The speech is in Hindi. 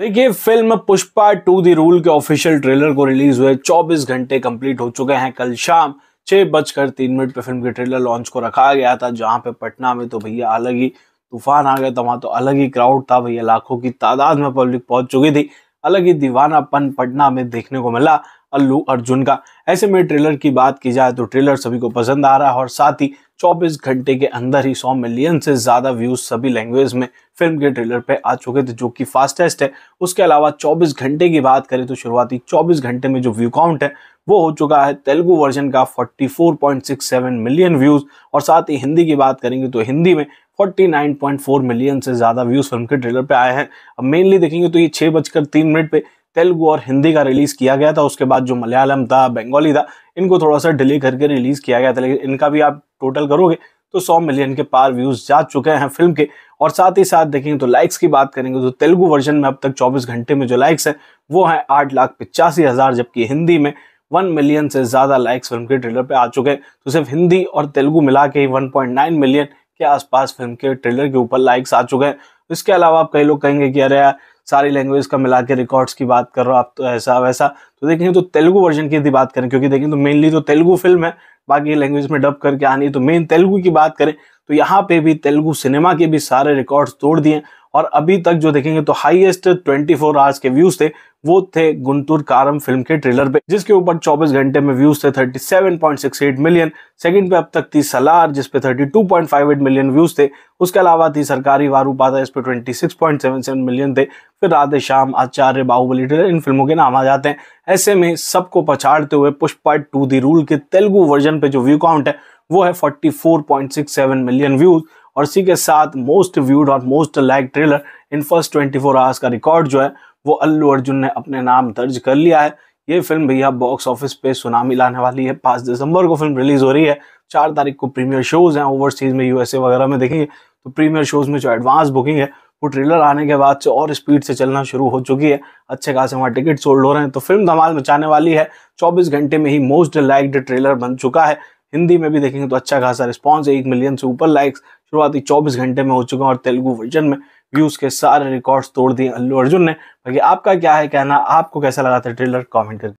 देखिए film Pushpa two the rule के ऑफिशियल ट्रेलर को रिलीज हुए 24 घंटे कंप्लीट हो चुके हैं कल शाम छह बजकर तीन मिनट पे फिल्म के ट्रेलर लॉन्च को रखा गया था जहां पे पटना में तो भैया अलग ही तूफान आ गया था वहां तो अलग ही क्राउड था भैया लाखों की तादाद में पब्लिक पहुंच चुकी थी अलग ही दीवानापन पटना में देखने को मिला अल्लू अर्जुन का ऐसे में ट्रेलर की बात की जाए तो ट्रेलर सभी को पसंद आ रहा है और साथ ही 24 घंटे के अंदर ही 100 मिलियन से ज़्यादा व्यूज सभी लैंग्वेज में फिल्म के ट्रेलर पे आ चुके थे जो कि फास्टेस्ट है उसके अलावा 24 घंटे की बात करें तो शुरुआती 24 घंटे में जो व्यू काउंट है वो हो चुका है तेलुगु वर्जन का 44.67 मिलियन व्यूज़ और साथ ही हिंदी की बात करेंगे तो हिंदी में 49.4 मिलियन से ज़्यादा व्यूज़ फिल्म के ट्रेलर पे आए हैं अब मेनली देखेंगे तो ये छः बजकर तीन मिनट पे तेलुगु और हिंदी का रिलीज किया गया था उसके बाद जो मलयालम था बंगाली था इनको थोड़ा सा डिले करके रिलीज़ किया गया था लेकिन इनका भी आप टोटल करोगे तो 100 मिलियन के पार व्यूज़ जा चुके हैं फिल्म के और साथ ही साथ देखेंगे तो लाइक्स की बात करेंगे तो तेलुगु वर्जन में अब तक 24 घंटे में जो लाइक्स हैं वो हैं आठ लाख पिचासी हज़ार जबकि हिंदी में वन मिलियन से ज़्यादा लाइक्स फिल्म के ट्रेलर पर आ चुके हैं तो सिर्फ हिंदी और तेलुगु मिला के ही वन मिलियन के आसपास फिल्म के ट्रेलर के ऊपर लाइक्स आ चुके हैं इसके अलावा आप कई लोग कहेंगे कि अरे यार सारी लैंग्वेज का मिला के रिकॉर्ड्स की बात कर रहा आप तो ऐसा वैसा तो देखेंगे तो तेलुगु वर्जन की यदि बात करें क्योंकि देखें तो मेनली तो तेलुगु फिल्म है बाकी लैंग्वेज में डब करके आनी तो मेन तेलुगु की बात करें तो यहाँ पे भी तेलुगु सिनेमा के भी सारे रिकॉर्ड्स तोड़ दिए और अभी तक जो देखेंगे तो हाईएस्ट 24 फोर आवर्स के व्यूज थे वो थे गुंतुर कारम फिल्म के ट्रेलर पे जिसके ऊपर 24 घंटे में व्यूज थे 37.68 मिलियन सेकंड पे अब तक थी सलार जिसपे 32.58 मिलियन व्यूज थे उसके अलावा थी सरकारी वारू पाता इस पर 26.77 मिलियन थे फिर राधे श्याम आचार्य बाहुबली ट्रेलर इन फिल्मों के नाम आ जाते हैं ऐसे में सबको पछाड़ते हुए पुष्पा टू दी रूल के तेलुगु वर्जन पे जो व्यू काउंट है वो है 44.67 मिलियन व्यूज और इसी के साथ मोस्ट व्यूड और most like trailer in first 24 hours का रिकॉर्ड जो है वो अल्लू अर्जुन ने अपने नाम दर्ज कर लिया है ये फिल्म भैया बॉक्स ऑफिस पे सुनामी लाने वाली है पाँच दिसंबर को फिल्म रिलीज हो रही है चार तारीख को प्रीमियर शोज हैं ओवरसीज में यूएसए वगैरह में देखेंगे तो प्रीमियर शोज में जो एडवांस बुकिंग है वो ट्रेलर आने के बाद से और स्पीड से चलना शुरू हो चुकी है अच्छे खासे वहाँ टिकट सोल्ड हो रहे हैं तो फिल्म धमाल मचाने वाली है 24 घंटे में ही मोस्ट लाइक्ड ट्रेलर बन चुका है हिंदी में भी देखेंगे तो अच्छा खासा रिस्पॉन्स एक मिलियन से ऊपर लाइक्स शुरुआती 24 घंटे में हो चुका है और तेलुगु वर्जन में व्यूज के सारे रिकॉर्ड्स तोड़ दिए अल्लू अर्जुन ने बाकी आपका क्या है कहना आपको कैसा लगा था ट्रेलर कॉमेंट